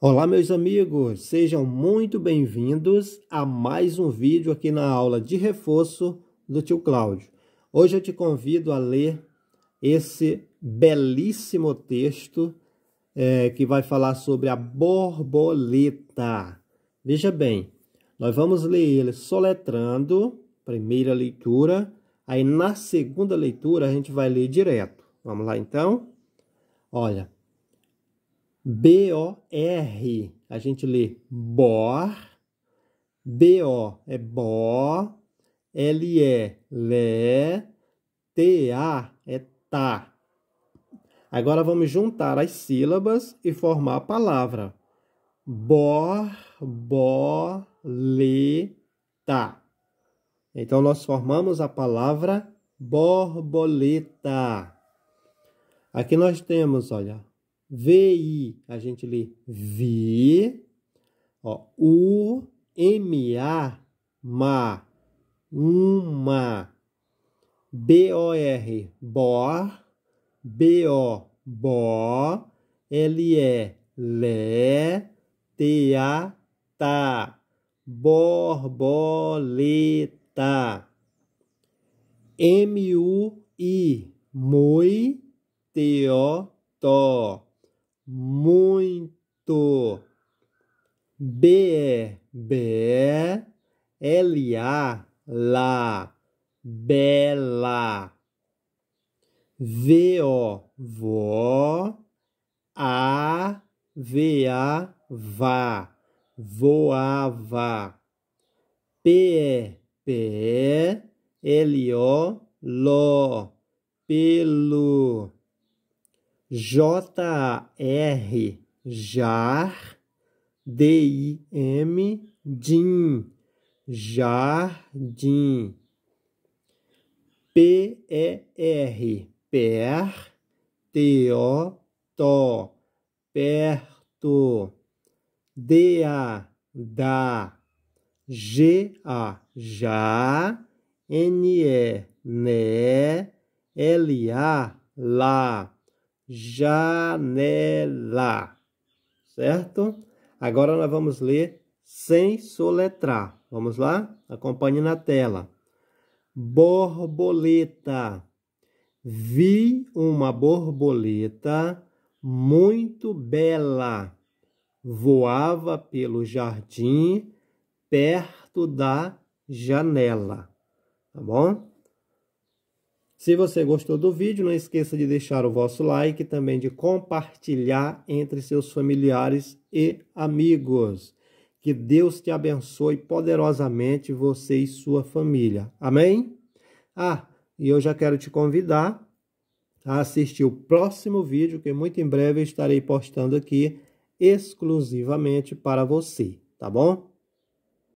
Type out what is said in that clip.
Olá, meus amigos, sejam muito bem-vindos a mais um vídeo aqui na aula de reforço do tio Cláudio. Hoje eu te convido a ler esse belíssimo texto é, que vai falar sobre a borboleta. Veja bem, nós vamos ler ele soletrando, primeira leitura, aí na segunda leitura a gente vai ler direto. Vamos lá então? Olha. B-O-R, a gente lê BOR, B-O é BO, L é LE, T-A é TA. Agora vamos juntar as sílabas e formar a palavra. Bor, bo, le, tá. Então, nós formamos a palavra borboleta. Aqui nós temos, olha, VI a gente lê vi, ó, U, M, A, ma, uma, B, O, R, bor, B, O, bó, L, E, lé, T, A, tá, borboleta, M, U, I, mui, T, O, to muito. B, B, L, A, lá, bela. V, O, vó, A, V, A, vá, voava. P, P, L, O, ló, pelo J-R, jar, D-I-M, dim, jardim. P-E-R, per, T-O, to, perto. D-A, da, G-A, já, N-E, né, L-A, lá janela, certo? Agora nós vamos ler sem soletrar. Vamos lá? Acompanhe na tela. Borboleta. Vi uma borboleta muito bela. Voava pelo jardim perto da janela. Tá bom? Se você gostou do vídeo, não esqueça de deixar o vosso like e também de compartilhar entre seus familiares e amigos. Que Deus te abençoe poderosamente, você e sua família. Amém? Ah, e eu já quero te convidar a assistir o próximo vídeo que muito em breve estarei postando aqui exclusivamente para você, tá bom?